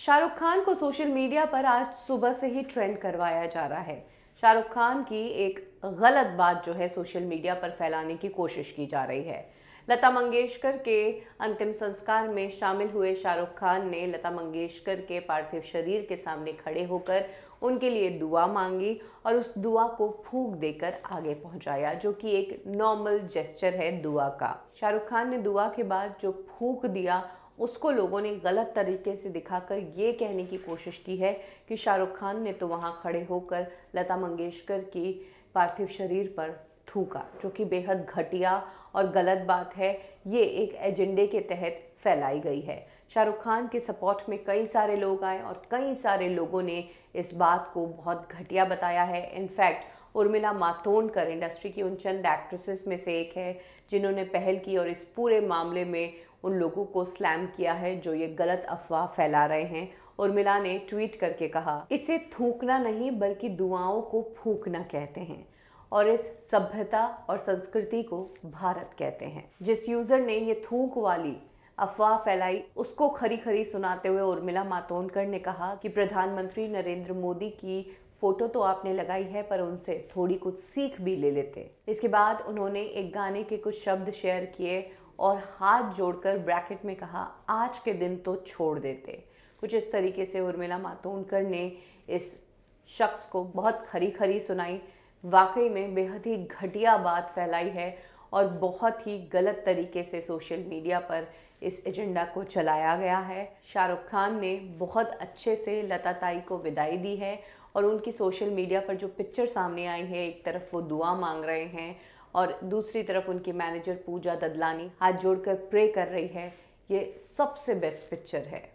शाहरुख खान को social media पर आज सुबह से ही ट्रेंड करवाया जा रहा है शाहरुख खान की एक गलत बात जो है सोशल मीडिया पर फैलाने की कोशिश की जा रही है लता मंगेशकर के अंतिम संस्कार में शामिल हुए शाहरुख खान ने लता मंगेशकर के पार्थिव शरीर के सामने खड़े होकर उनके लिए दुआ मांगी और उस दुआ को फूक देकर आगे पहुंचाया जो कि एक नॉर्मल जेस्चर है दुआ का शाहरुख खान ने दुआ के बाद जो फूक दिया उसको लोगों ने गलत तरीके से दिखाकर ये कहने की कोशिश की है कि शाहरुख खान ने तो वहाँ खड़े होकर लता मंगेशकर की पार्थिव शरीर पर थूका जो कि बेहद घटिया और गलत बात है ये एक एजेंडे के तहत फैलाई गई है शाहरुख खान के सपोर्ट में कई सारे लोग आए और कई सारे लोगों ने इस बात को बहुत घटिया बताया है इनफैक्ट उर्मिला मातोंडकर इंडस्ट्री की उन चंद एक्ट्रेसेस में से एक है जिन्होंने पहल की और इस पूरे मामले में उन लोगों को स्लैम किया है जो ये गलत अफवाह फैला रहे हैं उर्मिला ने ट्वीट करके कहा इसे थूकना नहीं बल्कि दुआओं को फूकना कहते हैं और इस सभ्यता और संस्कृति को भारत कहते हैं जिस यूज़र ने ये थूक वाली अफवाह फैलाई उसको खरी खरी सुनाते हुए उर्मिला मातोंडकर ने कहा कि प्रधानमंत्री नरेंद्र मोदी की फ़ोटो तो आपने लगाई है पर उनसे थोड़ी कुछ सीख भी ले लेते इसके बाद उन्होंने एक गाने के कुछ शब्द शेयर किए और हाथ जोड़कर ब्रैकेट में कहा आज के दिन तो छोड़ देते कुछ इस तरीके से उर्मिला मातोंडकर ने इस शख्स को बहुत खरी खरी सुनाई वाकई में बेहद ही घटिया बात फैलाई है और बहुत ही गलत तरीके से सोशल मीडिया पर इस एजेंडा को चलाया गया है शाहरुख खान ने बहुत अच्छे से लता ताई को विदाई दी है और उनकी सोशल मीडिया पर जो पिक्चर सामने आई है एक तरफ वो दुआ मांग रहे हैं और दूसरी तरफ उनकी मैनेजर पूजा ददलानी हाथ जोड़कर प्रे कर रही है ये सबसे बेस्ट पिक्चर है